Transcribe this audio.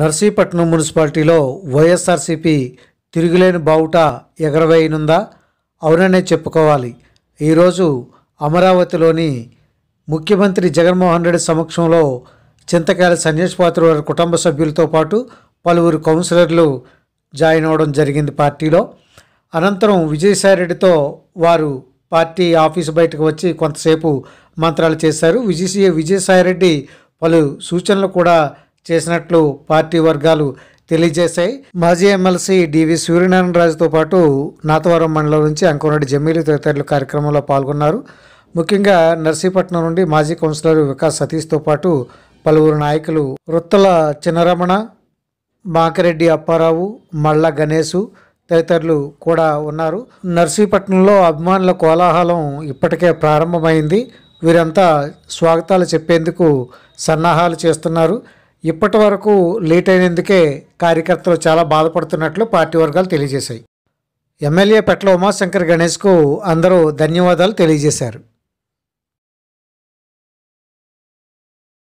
నర్సీపట్నం మున్సిపాలిటీలో వైఎస్ఆర్సీపీ తిరుగులేని బావుట ఎగరవేయనుందా అవుననే చెప్పుకోవాలి ఈరోజు అమరావతిలోని ముఖ్యమంత్రి జగన్మోహన్ రెడ్డి సమక్షంలో చింతకాయల సన్యాస్ పాత్ర వారి కుటుంబ సభ్యులతో పాటు పలువురు కౌన్సిలర్లు జాయిన్ అవ్వడం జరిగింది పార్టీలో అనంతరం విజయసాయిరెడ్డితో వారు పార్టీ ఆఫీసు బయటకు వచ్చి కొంతసేపు మంత్రాలు చేశారు విజయ విజయసాయిరెడ్డి పలు సూచనలు కూడా చేసినట్లు పార్టీ వర్గాలు తెలియజేశాయి మాజీ ఎమ్మెల్సీ డివి సూర్యనారాయణ రాజుతో పాటు నాతవరం మండలం నుంచి అంకురెడ్డి జమ్మీలు తదితరులు కార్యక్రమంలో పాల్గొన్నారు ముఖ్యంగా నర్సీపట్నం నుండి మాజీ కౌన్సిలర్ వికాస్ సతీష్తో పాటు పలువురు నాయకులు వృత్తుల చిన్నరమణ మాకరెడ్డి అప్పారావు మళ్ళ గణేశు తదితరులు కూడా ఉన్నారు నర్సీపట్నంలో అభిమానుల కోలాహలం ఇప్పటికే ప్రారంభమైంది వీరంతా స్వాగతాలు చెప్పేందుకు సన్నాహాలు చేస్తున్నారు ఇప్పటి వరకు లేట్ అయినందుకే కార్యకర్తలు చాలా బాధపడుతున్నట్లు పార్టీ వర్గాలు తెలియజేశాయి ఎమ్మెల్యే పెట్ల ఉమాశంకర్ గణేష్కు అందరూ ధన్యవాదాలు తెలియజేశారు